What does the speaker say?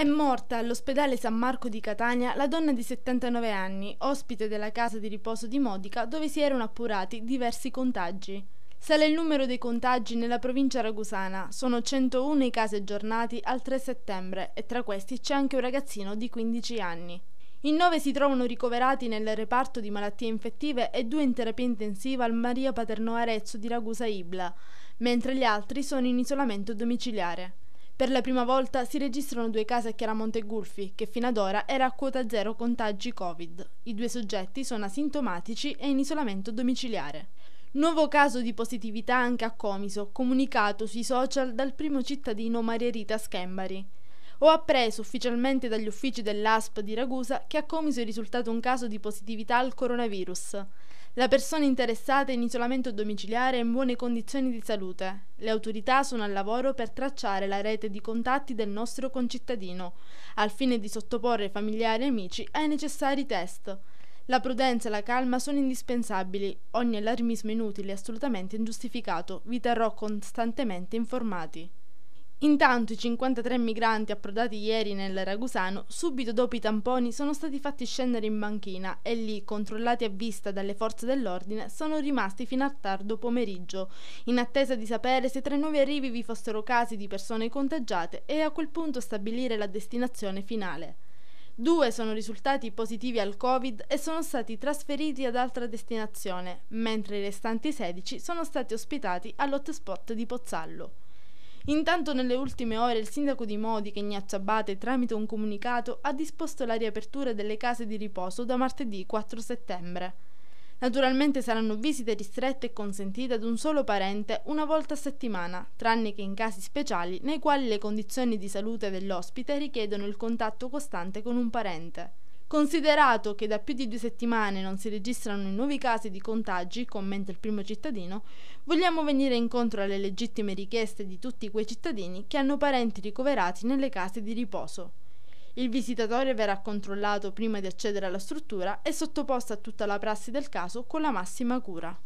È morta all'ospedale San Marco di Catania la donna di 79 anni, ospite della casa di riposo di Modica, dove si erano appurati diversi contagi. Sale il numero dei contagi nella provincia ragusana, sono 101 i casi aggiornati al 3 settembre e tra questi c'è anche un ragazzino di 15 anni. In nove si trovano ricoverati nel reparto di malattie infettive e due in terapia intensiva al Maria Paternò Arezzo di Ragusa Ibla, mentre gli altri sono in isolamento domiciliare. Per la prima volta si registrano due case a Chiaramonte Gulfi, che fino ad ora era a quota zero contagi Covid. I due soggetti sono asintomatici e in isolamento domiciliare. Nuovo caso di positività anche a Comiso, comunicato sui social dal primo cittadino Maria Rita Schembari. Ho appreso ufficialmente dagli uffici dell'ASP di Ragusa che a Comiso è risultato un caso di positività al coronavirus. La persona interessata è in isolamento domiciliare e in buone condizioni di salute. Le autorità sono al lavoro per tracciare la rete di contatti del nostro concittadino, al fine di sottoporre familiari e amici ai necessari test. La prudenza e la calma sono indispensabili, ogni allarmismo inutile è assolutamente ingiustificato, vi terrò costantemente informati. Intanto i 53 migranti approdati ieri nel Ragusano, subito dopo i tamponi, sono stati fatti scendere in banchina e lì, controllati a vista dalle forze dell'ordine, sono rimasti fino a tardo pomeriggio, in attesa di sapere se tra i nuovi arrivi vi fossero casi di persone contagiate e a quel punto stabilire la destinazione finale. Due sono risultati positivi al Covid e sono stati trasferiti ad altra destinazione, mentre i restanti 16 sono stati ospitati all'hotspot di Pozzallo. Intanto nelle ultime ore il sindaco di Modica, Ignazio Abate, tramite un comunicato, ha disposto la riapertura delle case di riposo da martedì 4 settembre. Naturalmente saranno visite ristrette e consentite ad un solo parente una volta a settimana, tranne che in casi speciali nei quali le condizioni di salute dell'ospite richiedono il contatto costante con un parente. Considerato che da più di due settimane non si registrano i nuovi casi di contagi, commenta il primo cittadino, vogliamo venire incontro alle legittime richieste di tutti quei cittadini che hanno parenti ricoverati nelle case di riposo. Il visitatore verrà controllato prima di accedere alla struttura e sottoposto a tutta la prassi del caso con la massima cura.